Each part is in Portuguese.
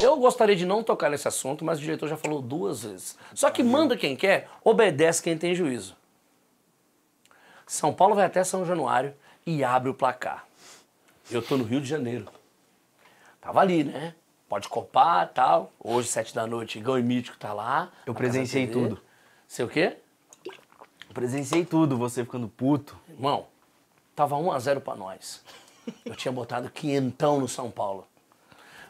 Eu gostaria de não tocar nesse assunto, mas o diretor já falou duas vezes. Só que manda quem quer, obedece quem tem juízo. São Paulo vai até São Januário e abre o placar. Eu tô no Rio de Janeiro. Tava ali, né? Pode copar tal. Hoje, sete da noite, Igão e Mítico tá lá. Eu presenciei tudo. Sei o quê? Eu presenciei tudo, você ficando puto. Irmão, tava 1 a 0 para nós. Eu tinha botado quinhentão no São Paulo.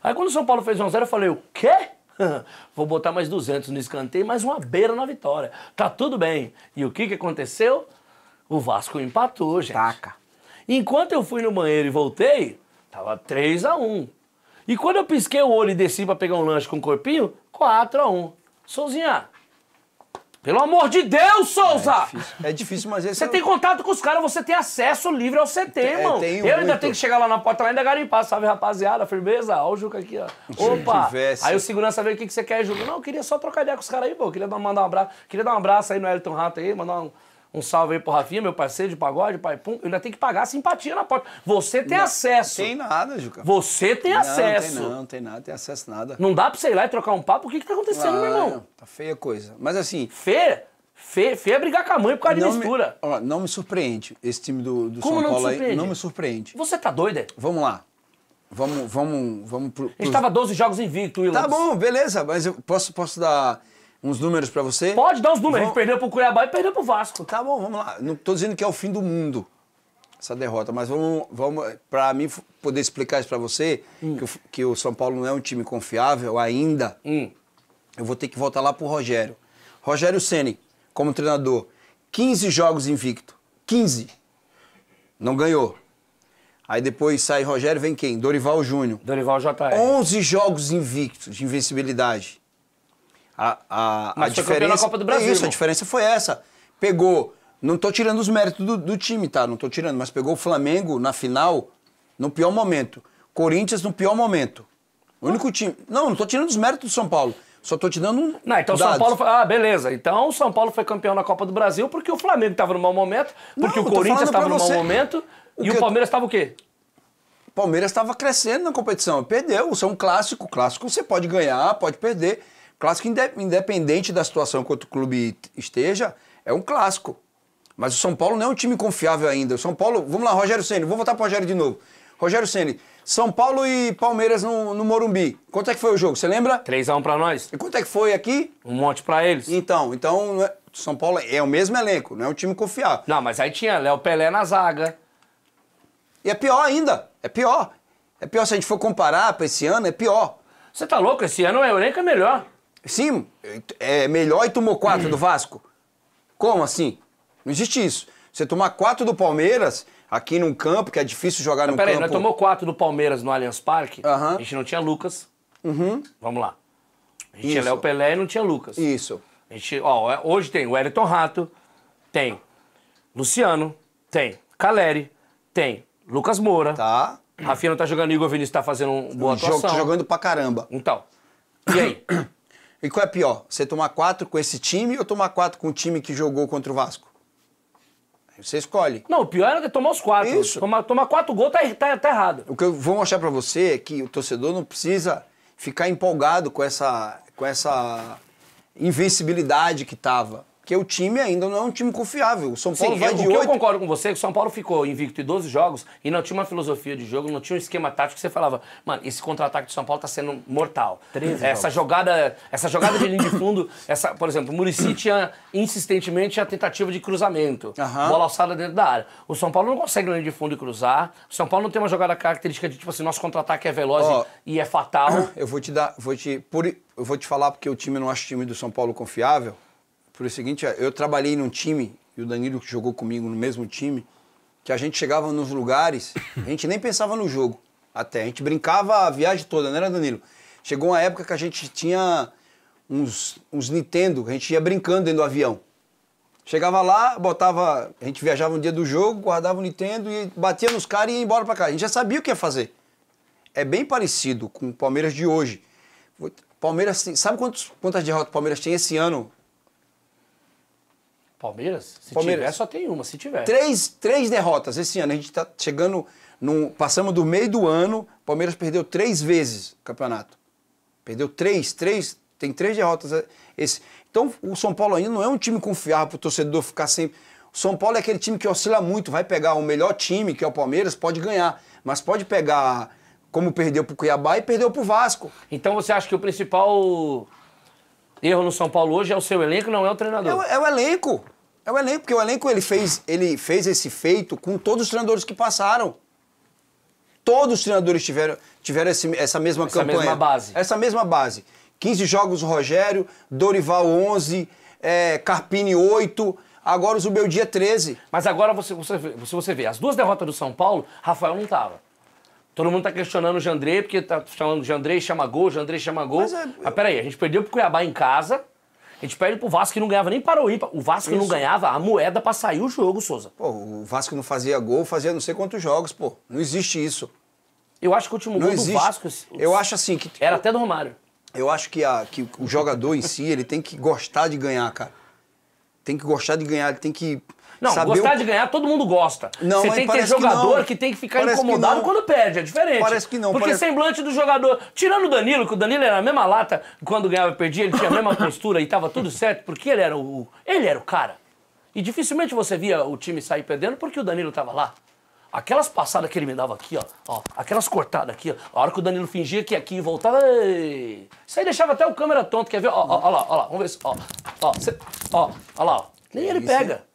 Aí quando o São Paulo fez 1x0, eu falei, o quê? Vou botar mais 200 no escanteio, mais uma beira na vitória. Tá tudo bem. E o que, que aconteceu? O Vasco empatou, gente. Taca. Enquanto eu fui no banheiro e voltei, tava 3 x 1 E quando eu pisquei o olho e desci pra pegar um lanche com o corpinho, 4 x 1 Souzinha, pelo amor de Deus, Souza! É difícil, é difícil mas esse Você é... tem contato com os caras, você tem acesso livre ao CT, é, irmão. Eu muito. ainda tenho que chegar lá na porta, lá ainda garimpar, sabe, rapaziada? Firmeza? Olha o Juca aqui, ó. Opa! Aí o segurança veio, o que, que você quer, Juca? Não, eu queria só trocar ideia com os caras aí, pô. Eu queria dar, mandar um abraço. Queria dar um abraço aí no Elton Rato aí, mandar um... Um salve aí pro Rafinha, meu parceiro de pagode, pai pum. Eu ainda tenho que pagar a simpatia na porta. Você tem não, acesso. Tem nada, Juca. Você tem não, acesso. Tem não, não tem nada, tem acesso nada. Não dá pra você ir lá e trocar um papo? O que que tá acontecendo, ah, meu irmão? Tá feia coisa. Mas assim... Feia? Feia, feia é brigar com a mãe por causa de mistura. Me, ó, não me surpreende esse time do, do Como São Paulo aí. Não me surpreende. Você tá doido, Vamos lá. Vamos, vamos, vamos pro... Estava pros... 12 jogos invicto, Willis. Tá bom, beleza. Mas eu posso, posso dar uns números para você? Pode dar uns números. Vamos... A gente perdeu pro Cuiabá e perdeu pro Vasco. Tá bom, vamos lá. Não tô dizendo que é o fim do mundo essa derrota, mas vamos, vamos para mim poder explicar isso para você, hum. que, o, que, o São Paulo não é um time confiável ainda. Hum. Eu vou ter que voltar lá pro Rogério. Rogério Ceni, como treinador, 15 jogos invicto. 15. Não ganhou. Aí depois sai Rogério, vem quem? Dorival Júnior. Dorival JR. 11 jogos invictos de invencibilidade. A, a, Mas a foi diferença, Copa do Brasil. É isso, a diferença foi essa. Pegou. Não estou tirando os méritos do, do time, tá? Não estou tirando, mas pegou o Flamengo na final no pior momento. Corinthians no pior momento. O único time. Não, não estou tirando os méritos do São Paulo. Só estou te dando um. Não, então dados. São Paulo. Foi... Ah, beleza. Então o São Paulo foi campeão na Copa do Brasil porque o Flamengo estava no mau momento, porque não, o Corinthians estava no mau momento o e o Palmeiras estava o quê? O Palmeiras estava crescendo na competição, perdeu. Isso é um clássico. Clássico você pode ganhar, pode perder. Clássico, independente da situação que outro clube esteja, é um clássico. Mas o São Paulo não é um time confiável ainda. O São Paulo, vamos lá, Rogério Ceni, vou voltar para Rogério de novo. Rogério Ceni, São Paulo e Palmeiras no, no Morumbi. Quanto é que foi o jogo? Você lembra? 3x1 para nós. E quanto é que foi aqui? Um monte para eles. Então, então é, São Paulo é, é o mesmo elenco, não é um time confiável. Não, mas aí tinha Léo Pelé na zaga. E é pior ainda. É pior. É pior se a gente for comparar para esse ano, é pior. Você tá louco? Esse ano o elenco é melhor. Sim, é melhor e tomou quatro do Vasco. Como assim? Não existe isso. Você tomar quatro do Palmeiras, aqui num campo, que é difícil jogar no campo... Peraí, nós tomou quatro do Palmeiras no Allianz Parque, uhum. a gente não tinha Lucas. Uhum. Vamos lá. A gente isso. tinha Léo Pelé e não tinha Lucas. Isso. A gente, ó, é, hoje tem o Wellington Rato, tem Luciano, tem Caleri, tem Lucas Moura. Tá. Rafinha não tá jogando, Igor Vinícius tá fazendo um boa tá atuação. Jogando pra caramba. Então. E aí? E qual é pior? Você tomar quatro com esse time ou tomar quatro com o time que jogou contra o Vasco? Aí você escolhe. Não, o pior é tomar os quatro. Isso. Tomar, tomar quatro gols tá, tá, tá errado. O que eu vou mostrar para você é que o torcedor não precisa ficar empolgado com essa, com essa invencibilidade que tava. Porque o time ainda não é um time confiável. O São Paulo Sim, vai eu, de 8... eu concordo com você é que o São Paulo ficou invicto em 12 jogos e não tinha uma filosofia de jogo, não tinha um esquema tático que você falava, mano, esse contra-ataque do São Paulo tá sendo mortal. 13 essa jogos. jogada, essa jogada de linha de fundo, essa, por exemplo, o Muricy tinha insistentemente a tentativa de cruzamento, uhum. bola alçada dentro da área. O São Paulo não consegue linha de fundo e cruzar. O São Paulo não tem uma jogada característica de tipo assim, nosso contra-ataque é veloz oh, e é fatal. Eu vou te dar, vou te, por, eu vou te falar porque o time não acho o time do São Paulo confiável. Falei o seguinte, é, eu trabalhei num time, e o Danilo que jogou comigo no mesmo time, que a gente chegava nos lugares, a gente nem pensava no jogo até. A gente brincava a viagem toda, não né, era, Danilo? Chegou uma época que a gente tinha uns, uns Nintendo, a gente ia brincando dentro do avião. Chegava lá, botava. A gente viajava um dia do jogo, guardava o Nintendo e batia nos caras e ia embora pra cá. A gente já sabia o que ia fazer. É bem parecido com o Palmeiras de hoje. Palmeiras tem. Sabe quantos, quantas derrotas o Palmeiras tem esse ano, Palmeiras? Se Palmeiras. tiver, só tem uma, se tiver. Três, três derrotas esse ano. A gente está chegando. Num, passamos do meio do ano, Palmeiras perdeu três vezes o campeonato. Perdeu três, três, tem três derrotas. É, esse. Então, o São Paulo ainda não é um time confiável para o torcedor ficar sempre. O São Paulo é aquele time que oscila muito, vai pegar o melhor time, que é o Palmeiras, pode ganhar, mas pode pegar como perdeu para o Cuiabá e perdeu para o Vasco. Então, você acha que o principal erro no São Paulo hoje é o seu elenco, não é o treinador? É, é o elenco. É o elenco, porque o elenco ele fez, ele fez esse feito com todos os treinadores que passaram. Todos os treinadores tiveram, tiveram esse, essa mesma essa campanha. Essa mesma base. Essa mesma base. 15 jogos Rogério, Dorival 11, é, Carpini 8, agora o Zubeldia 13. Mas agora você, você, você vê, as duas derrotas do São Paulo, Rafael não estava. Todo mundo tá questionando o Jandrei, porque tá falando Jandrei chama gol, Jandrei chama gol. Mas, é, Mas peraí, a gente perdeu o Cuiabá em casa, a gente perde pro Vasco que não ganhava nem para o ímpar. O Vasco Isso. não ganhava a moeda para sair o jogo, Souza. Pô, o Vasco não fazia gol, fazia não sei quantos jogos, pô. Não existe isso. Eu acho que o último não gol existe. do Vasco. Eu acho assim que. Era até do Romário. Eu acho que, a, que o jogador em si, ele tem que gostar de ganhar, cara. Tem que gostar de ganhar, ele tem que não, saber gostar o... de ganhar, todo mundo gosta. Não, Você tem que ter jogador que, que, tem que ficar parece incomodado que quando perde, é diferente. Parece que não. Porque parece... semblante do jogador. Tirando o Danilo, que o Danilo era a mesma lata quando ganhava e perdia, ele tinha a mesma postura e tava tudo certo, porque ele era o. Ele era o cara. E dificilmente você via o time sair perdendo porque o Danilo tava lá. Aquelas passadas que ele me dava aqui, ó, ó aquelas cortadas aqui, ó, a hora que o Danilo fingia que aqui voltava. Ei. Isso aí deixava até o câmera tonto, quer ver? Ó, ó, ó lá, ó lá, vamos ver se. Ó, ó, cê, ó, ó lá, ó. Nem ele pega.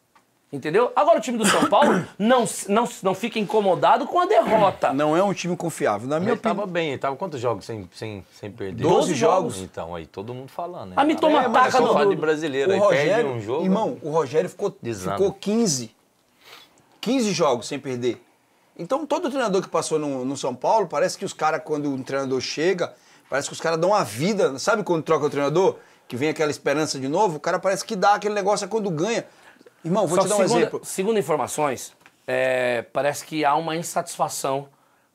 Entendeu? Agora o time do São Paulo não, não, não fica incomodado com a derrota. Não é um time confiável. Na minha ele opinião. tava bem, ele tava quantos jogos sem, sem, sem perder? Doze jogos. Então, aí todo mundo falando, né? A ah, mitoma é, ataca do... É do... brasileiro, o aí Rogério, perde um jogo. Irmão, o Rogério ficou, ficou 15. 15 jogos sem perder. Então, todo treinador que passou no, no São Paulo, parece que os caras, quando um treinador chega, parece que os caras dão a vida. Sabe quando troca o treinador? Que vem aquela esperança de novo? O cara parece que dá aquele negócio é quando ganha. Irmão, vou Só te dar um segunda, exemplo. Segundo informações, é, parece que há uma insatisfação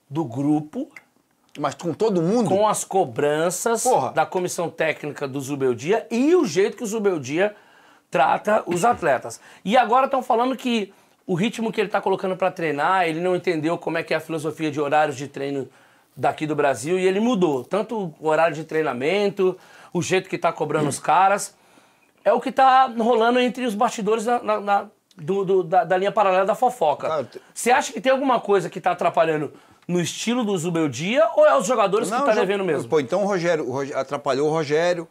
do grupo. Mas com todo mundo? Com as cobranças Porra. da comissão técnica do Zubeldia e o jeito que o Zubeldia trata os atletas. E agora estão falando que o ritmo que ele está colocando para treinar, ele não entendeu como é que é a filosofia de horários de treino daqui do Brasil e ele mudou. Tanto o horário de treinamento, o jeito que está cobrando os caras é o que tá rolando entre os bastidores na, na, na do, do, da, da, linha paralela da fofoca. Você acha que tem alguma coisa que tá atrapalhando no estilo do Zubeldia ou é os jogadores não, que tá devendo mesmo? Pô, então o Rogério, o Rogério atrapalhou o Rogério,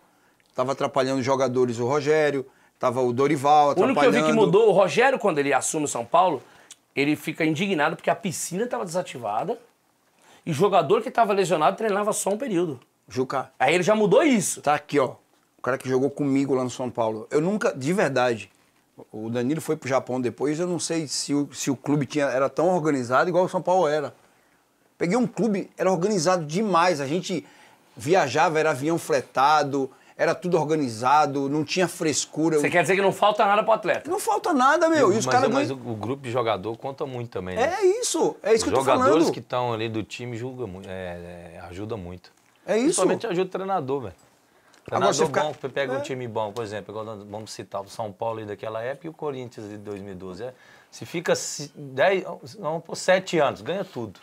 tava atrapalhando os jogadores o Rogério, tava o Dorival atrapalhando. O único que eu vi que mudou, o Rogério, quando ele assume o São Paulo, ele fica indignado porque a piscina tava desativada e o jogador que tava lesionado treinava só um período. Juca. Aí ele já mudou isso. Tá aqui, ó o cara que jogou comigo lá no São Paulo. Eu nunca, de verdade, o Danilo foi pro Japão depois, eu não sei se o, se o clube tinha, era tão organizado igual o São Paulo era. Peguei um clube, era organizado demais, a gente viajava, era avião fretado, era tudo organizado, não tinha frescura. Você eu... quer dizer que não falta nada pro atleta? Não falta nada, meu. e os mas, cara... mas o, o, grupo de jogador conta muito também, né? É isso, é isso os que eu tô falando. Os jogadores que estão ali do time julga, é, é, ajuda muito. É isso. Principalmente ajuda o treinador, velho. Agora você fica... bom, pega é. um time bom, por exemplo, vamos citar o São Paulo daquela época e o Corinthians de 2012. É, se fica sete 7 anos, ganha tudo.